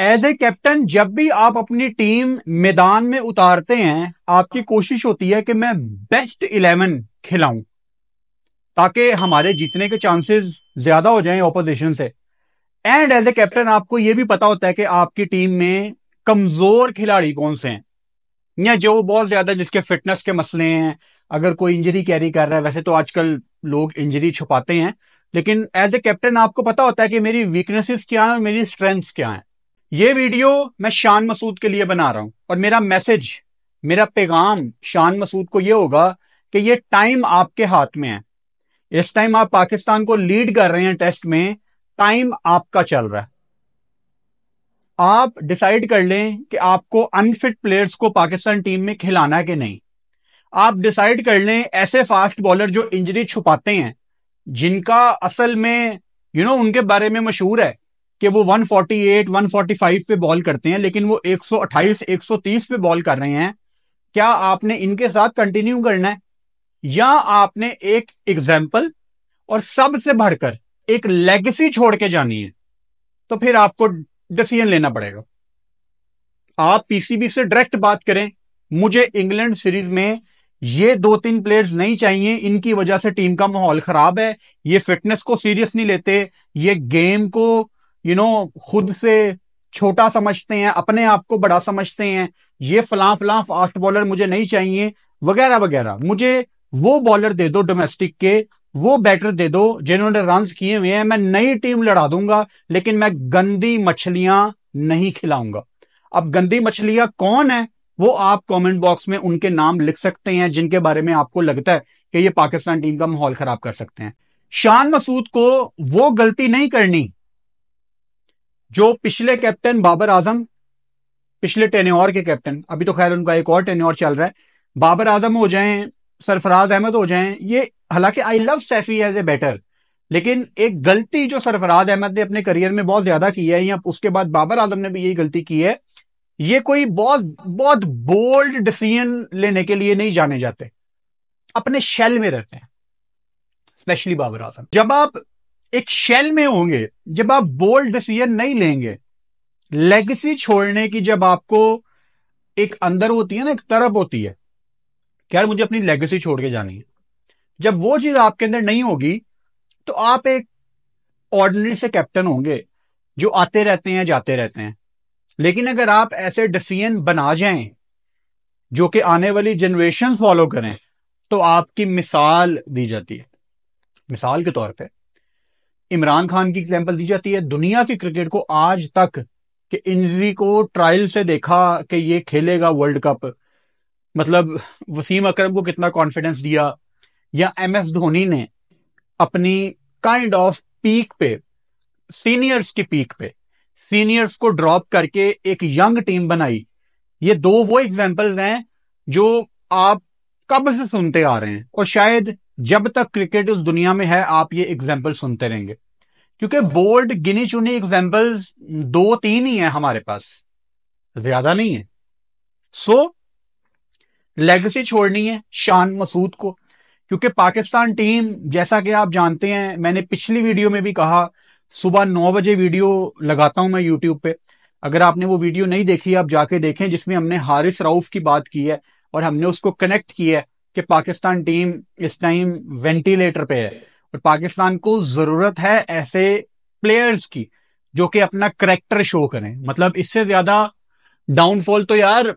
as a captain जब भी आप अपनी टीम मैदान में उतारते हैं आपकी कोशिश होती है कि मैं बेस्ट इलेवन खिलाऊं ताकि हमारे जीतने के चांसेस ज्यादा हो जाएं ऑपोजिशन से एंड एज ए कैप्टन आपको यह भी पता होता है कि आपकी टीम में कमजोर खिलाड़ी कौन से हैं या जो बहुत ज्यादा जिसके फिटनेस के मसले हैं अगर कोई इंजरी कैरी कर रहा है वैसे तो आजकल लोग इंजरी छुपाते हैं लेकिन एज ए कैप्टन आपको पता होता है कि मेरी वीकनेसेस क्या है और मेरी स्ट्रेंथ्स क्या हैं ये वीडियो मैं शान मसूद के लिए बना रहा हूं और मेरा मैसेज मेरा पैगाम शान मसूद को यह होगा कि ये टाइम आपके हाथ में है इस टाइम आप पाकिस्तान को लीड कर रहे हैं टेस्ट में टाइम आपका चल रहा है आप डिसाइड कर लें कि आपको अनफिट प्लेयर्स को पाकिस्तान टीम में खिलाना है कि नहीं आप डिसाइड कर लें ऐसे फास्ट बॉलर जो इंजरी छुपाते हैं जिनका असल में यू you नो know, उनके बारे में मशहूर है कि वो 148, 145 पे बॉल करते हैं लेकिन वो 128, 130 पे बॉल कर रहे हैं क्या आपने इनके साथ कंटिन्यू करना है या आपने एक एग्जाम्पल और सबसे बढ़कर एक लेगेसी छोड़ के जानी है तो फिर आपको डिसीजन लेना पड़ेगा आप पीसीबी से डायरेक्ट बात करें मुझे इंग्लैंड सीरीज में ये दो तीन प्लेयर्स नहीं चाहिए इनकी वजह से टीम का माहौल खराब है ये फिटनेस को सीरियस नहीं लेते ये गेम को यू नो खुद से छोटा समझते हैं अपने आप को बड़ा समझते हैं ये फलां फलां फास्ट बॉलर मुझे नहीं चाहिए वगैरह वगैरह मुझे वो बॉलर दे दो डोमेस्टिक के वो बैटर दे दो जिन्होंने रन किए हुए हैं मैं नई टीम लड़ा दूंगा लेकिन मैं गंदी मछलियां नहीं खिलाऊंगा अब गंदी मछलियां कौन है वो आप कमेंट बॉक्स में उनके नाम लिख सकते हैं जिनके बारे में आपको लगता है कि ये पाकिस्तान टीम का माहौल खराब कर सकते हैं शान मसूद को वो गलती नहीं करनी जो पिछले कैप्टन बाबर आजम पिछले टेन्योर के कैप्टन अभी तो खैर उनका एक और टेन्योर चल रहा है बाबर आजम हो जाएं सरफराज अहमद हो जाएं ये हालांकि I love Saifi as a better लेकिन एक गलती जो सरफराज अहमद ने अपने करियर में बहुत ज्यादा की है या उसके बाद बाबर आजम ने भी यही गलती की है ये कोई बहुत बहुत बोल्ड डिसीजन लेने के लिए नहीं जाने जाते अपने शेल में रहते हैं स्पेशली बाबर आजम जब आप एक शेल में होंगे जब आप बोल्ड डिसीजन नहीं लेंगे लेगेसी छोड़ने की जब आपको एक अंदर होती है ना एक तरफ होती है यार मुझे अपनी लेगेसी छोड़ के जानी है जब वो चीज आपके अंदर नहीं होगी तो आप एक ऑर्डिनरी से कैप्टन होंगे जो आते रहते हैं जाते रहते हैं लेकिन अगर आप ऐसे डिसीजन बना जाएं जो कि आने वाली जनरेशन फॉलो करें तो आपकी मिसाल दी जाती है मिसाल के तौर पे इमरान खान की एग्जाम्पल दी जाती है दुनिया की क्रिकेट को आज तक कि इंजी को ट्रायल से देखा कि ये खेलेगा वर्ल्ड कप मतलब वसीम अकरम को कितना कॉन्फिडेंस दिया या एम एस धोनी ने अपनी काइंड ऑफ पीक पे सीनियर्स की पीक पे सीनियर्स को ड्रॉप करके एक यंग टीम बनाई ये दो वो एग्जाम्पल्स हैं जो आप कब से सुनते आ रहे हैं और शायद जब तक क्रिकेट इस दुनिया में है आप ये एग्जाम्पल सुनते रहेंगे क्योंकि बोल्ड गिनी चुनी एग्जाम्पल दो तीन ही है हमारे पास ज्यादा नहीं है सो so, लेगेसी छोड़नी है शान मसूद को क्योंकि पाकिस्तान टीम जैसा कि आप जानते हैं मैंने पिछली वीडियो में भी कहा सुबह नौ बजे वीडियो लगाता हूं मैं यूट्यूब पे अगर आपने वो वीडियो नहीं देखी आप जाके देखें जिसमें हमने हारिस राउफ की बात की है और हमने उसको कनेक्ट किया है कि पाकिस्तान टीम इस टाइम वेंटिलेटर पे है और पाकिस्तान को जरूरत है ऐसे प्लेयर्स की जो कि अपना करेक्टर शो करें मतलब इससे ज्यादा डाउनफॉल तो यार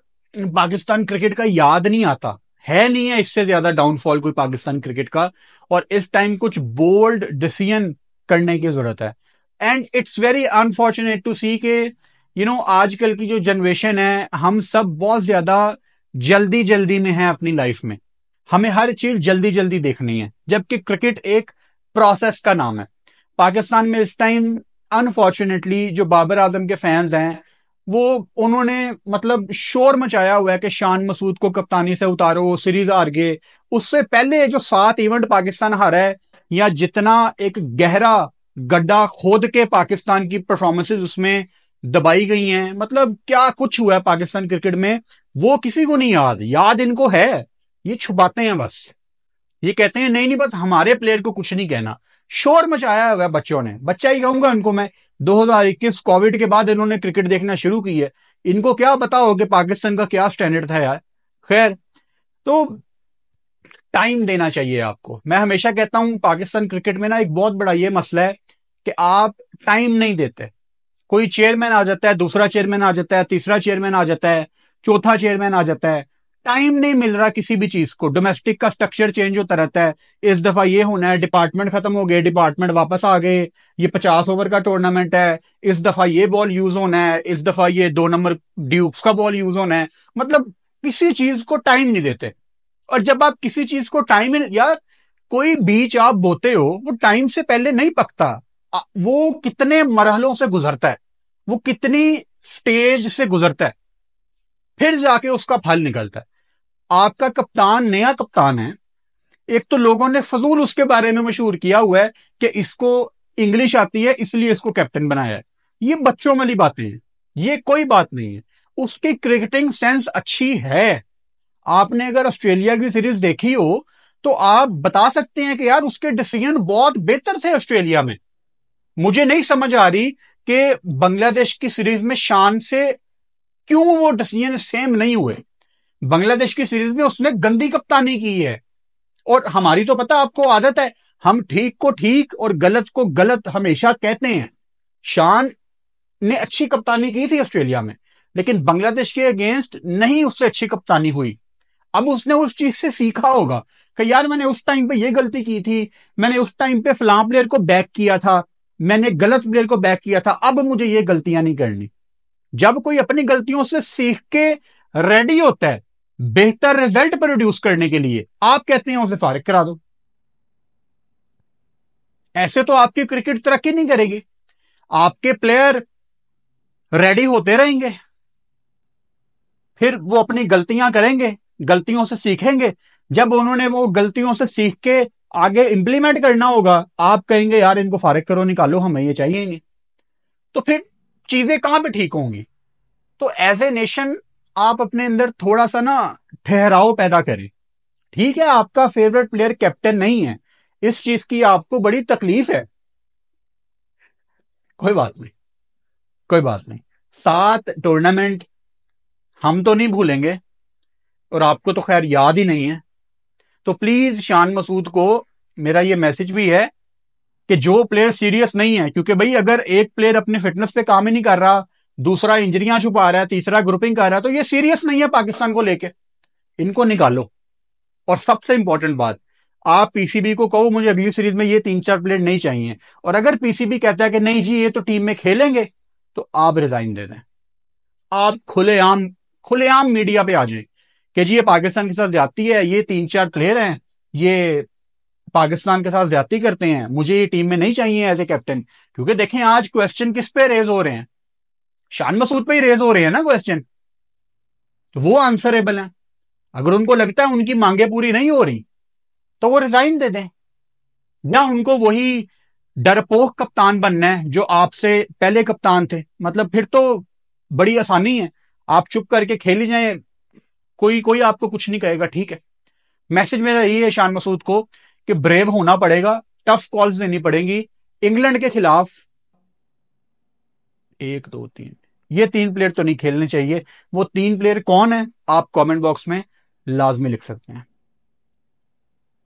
पाकिस्तान क्रिकेट का याद नहीं आता है नहीं है इससे ज्यादा डाउनफॉल कोई पाकिस्तान क्रिकेट का और इस टाइम कुछ बोल्ड डिसीजन करने की जरूरत है and it's very unfortunate to see के यू नो आजकल की जो जनरेशन है हम सब बहुत ज्यादा जल्दी जल्दी में है अपनी लाइफ में हमें हर चीज जल्दी जल्दी देखनी है जबकि क्रिकेट एक प्रोसेस का नाम है पाकिस्तान में इस टाइम अनफॉर्चुनेटली जो बाबर आजम के फैंस हैं वो उन्होंने मतलब शोर मचाया हुआ है कि शान मसूद को कप्तानी से उतारो सीरीज हार गए उससे पहले जो सात इवेंट पाकिस्तान हारा है या जितना एक गहरा गड्ढा खोद के पाकिस्तान की परफॉर्मेंसेज उसमें दबाई गई हैं मतलब क्या कुछ हुआ है पाकिस्तान क्रिकेट में वो किसी को नहीं याद याद इनको है ये छुपाते हैं बस ये कहते हैं नहीं नहीं बस हमारे प्लेयर को कुछ नहीं कहना शोर मचाया हुआ बच्चों ने बच्चा ही कहूंगा इनको मैं 2021 कोविड के बाद इन्होंने क्रिकेट देखना शुरू की है इनको क्या बताओ कि पाकिस्तान का क्या स्टैंडर्ड था यार खैर तो टाइम देना चाहिए आपको मैं हमेशा कहता हूं पाकिस्तान क्रिकेट में ना एक बहुत बड़ा ये मसला है कि आप टाइम नहीं देते कोई चेयरमैन आ जाता है दूसरा चेयरमैन आ जाता है तीसरा चेयरमैन आ जाता है चौथा चेयरमैन आ जाता है टाइम नहीं मिल रहा किसी भी चीज को डोमेस्टिक का स्ट्रक्चर चेंज होता रहता है इस दफा ये होना है डिपार्टमेंट खत्म हो गए डिपार्टमेंट वापस आ गए ये पचास ओवर का टूर्नामेंट है इस दफा ये बॉल यूज होना है इस दफा ये दो नंबर ड्यूक्स का बॉल यूज होना है मतलब किसी चीज को टाइम नहीं देते और जब आप किसी चीज को टाइम यार कोई बीच आप बोते हो वो टाइम से पहले नहीं पकता वो कितने मरहलों से गुजरता है वो कितनी स्टेज से गुजरता है फिर जाके उसका फल निकलता है आपका कप्तान नया कप्तान है एक तो लोगों ने फजूल उसके बारे में मशहूर किया हुआ है कि इसको इंग्लिश आती है इसलिए इसको कैप्टन बनाया है ये बच्चों वाली बातें हैं ये कोई बात नहीं है उसकी क्रिकेटिंग सेंस अच्छी है आपने अगर ऑस्ट्रेलिया की सीरीज देखी हो तो आप बता सकते हैं कि यार उसके डिसीजन बहुत बेहतर थे ऑस्ट्रेलिया में मुझे नहीं समझ आ रही कि बांग्लादेश की सीरीज में शान से क्यों वो डिसीजन सेम नहीं हुए बांग्लादेश की सीरीज में उसने गंदी कप्तानी की है और हमारी तो पता आपको आदत है हम ठीक को ठीक और गलत को गलत हमेशा कहते हैं शान ने अच्छी कप्तानी की थी ऑस्ट्रेलिया में लेकिन बांग्लादेश के अगेंस्ट नहीं उससे अच्छी कप्तानी हुई अब उसने उस चीज से सीखा होगा कि यार मैंने उस टाइम पे ये गलती की थी मैंने उस टाइम पे फलां प्लेयर को बैक किया था मैंने गलत प्लेयर को बैक किया था अब मुझे ये गलतियां नहीं करनी जब कोई अपनी गलतियों से सीख के रेडी होता है बेहतर रिजल्ट प्रोड्यूस करने के लिए आप कहते हैं उसे फारिग करा दो ऐसे तो आपकी क्रिकेट तरक्की नहीं करेगी आपके प्लेयर रेडी होते रहेंगे फिर वो अपनी गलतियां करेंगे गलतियों से सीखेंगे जब उन्होंने वो गलतियों से सीख के आगे इंप्लीमेंट करना होगा आप कहेंगे यार इनको फारिग करो निकालो हमें ये चाहिए नहीं तो फिर चीजें कहां पे ठीक होंगी तो एज ए नेशन आप अपने अंदर थोड़ा सा ना ठहराव पैदा करें ठीक है आपका फेवरेट प्लेयर कैप्टन नहीं है इस चीज की आपको बड़ी तकलीफ है कोई बात नहीं कोई बात नहीं सात टूर्नामेंट हम तो नहीं भूलेंगे और आपको तो खैर याद ही नहीं है तो प्लीज शान मसूद को मेरा ये मैसेज भी है कि जो प्लेयर सीरियस नहीं है क्योंकि भाई अगर एक प्लेयर अपने फिटनेस पे काम ही नहीं कर रहा दूसरा इंजरियां छुपा रहा है तीसरा ग्रुपिंग कर रहा है तो ये सीरियस नहीं है पाकिस्तान को लेके इनको निकालो और सबसे इंपॉर्टेंट बात आप पीसीबी को कहो मुझे अगली सीरीज में ये तीन चार प्लेयर नहीं चाहिए और अगर पीसीबी कहता है कि नहीं जी ये तो टीम में खेलेंगे तो आप रिजाइन दे दें आप खुलेआम खुलेआम मीडिया पे आ जाए कि जी ये पाकिस्तान के साथ ज्यादती है ये तीन चार प्लेयर हैं ये पाकिस्तान के साथ ज्यादा करते हैं मुझे ये टीम में नहीं चाहिए एज ए कैप्टन क्योंकि देखें आज क्वेश्चन किस पे रेज हो रहे हैं शान मसूद पे ही रेज हो रहे हैं ना क्वेश्चन तो वो आंसरेबल है अगर उनको लगता है उनकी मांगे पूरी नहीं हो रही तो वो रिजाइन दे दें या उनको वही डरपोक कप्तान बनना है जो आपसे पहले कप्तान थे मतलब फिर तो बड़ी आसानी है आप चुप करके खेली जाए कोई कोई आपको कुछ नहीं कहेगा ठीक है मैसेज मेरा यही है शान मसूद को कि ब्रेव होना पड़ेगा टफ कॉल्स देनी पड़ेंगी इंग्लैंड के खिलाफ एक दो तीन ये तीन प्लेयर तो नहीं खेलने चाहिए वो तीन प्लेयर कौन है आप कमेंट बॉक्स में लाजमी लिख सकते हैं